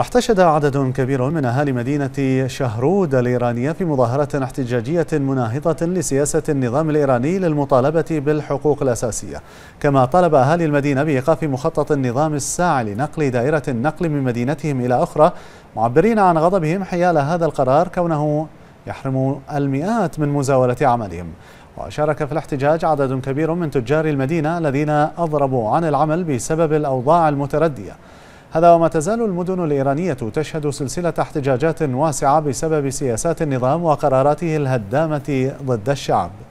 احتشد عدد كبير من أهالي مدينة شهرود الإيرانية في مظاهرة احتجاجية مناهضة لسياسة النظام الإيراني للمطالبة بالحقوق الأساسية كما طلب أهالي المدينة بإيقاف مخطط النظام الساعي لنقل دائرة النقل من مدينتهم إلى أخرى معبرين عن غضبهم حيال هذا القرار كونه يحرم المئات من مزاولة عملهم وشارك في الاحتجاج عدد كبير من تجار المدينة الذين أضربوا عن العمل بسبب الأوضاع المتردية هذا وما تزال المدن الإيرانية تشهد سلسلة احتجاجات واسعة بسبب سياسات النظام وقراراته الهدامة ضد الشعب